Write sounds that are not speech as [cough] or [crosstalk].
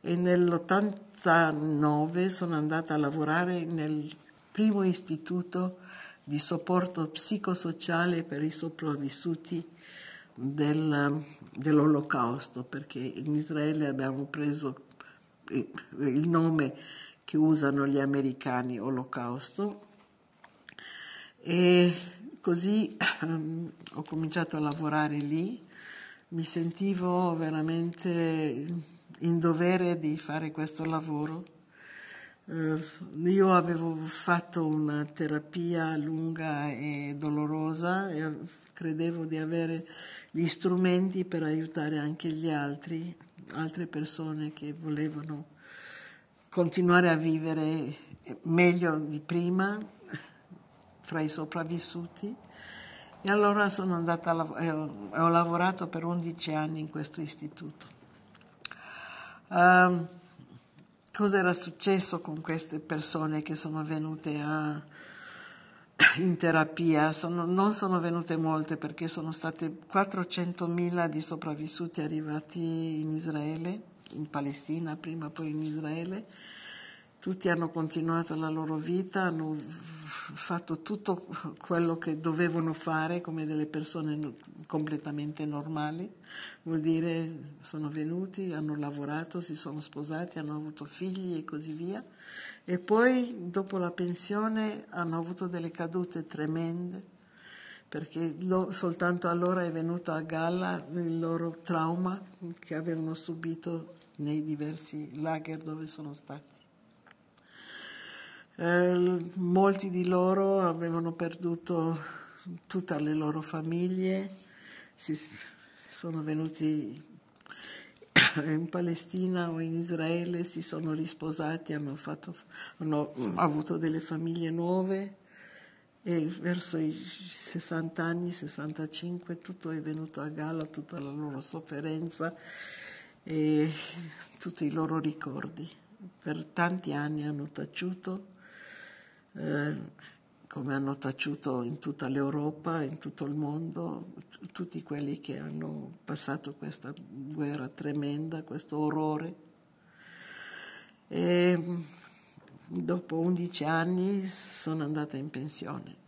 E nell'89 sono andata a lavorare nel primo istituto di supporto psicosociale per i sopravvissuti del, dell'olocausto, perché in Israele abbiamo preso il nome che usano gli americani, olocausto, e così ehm, ho cominciato a lavorare lì mi sentivo veramente in dovere di fare questo lavoro. Eh, io avevo fatto una terapia lunga e dolorosa e credevo di avere gli strumenti per aiutare anche gli altri, altre persone che volevano continuare a vivere meglio di prima fra i sopravvissuti. E allora sono andata a, eh, eh, ho lavorato per 11 anni in questo istituto. Um, ehm, cosa era successo con queste persone che sono venute a, [coughs] in terapia? Sono, non sono venute molte perché sono state 400.000 di sopravvissuti arrivati in Israele, in Palestina prima, poi in Israele. Tutti hanno continuato la loro vita, hanno fatto tutto quello che dovevano fare come delle persone completamente normali, vuol dire sono venuti, hanno lavorato, si sono sposati, hanno avuto figli e così via. E poi dopo la pensione hanno avuto delle cadute tremende perché lo, soltanto allora è venuto a galla il loro trauma che avevano subito nei diversi lager dove sono stati. Eh, molti di loro avevano perduto tutte le loro famiglie, si, sono venuti [coughs] in Palestina o in Israele, si sono risposati, hanno, fatto, hanno avuto delle famiglie nuove e verso i 60 anni, 65, tutto è venuto a galla, tutta la loro sofferenza e tutti i loro ricordi. Per tanti anni hanno taciuto eh, come hanno taciuto in tutta l'Europa, in tutto il mondo, tutti quelli che hanno passato questa guerra tremenda, questo orrore. E dopo 11 anni sono andata in pensione.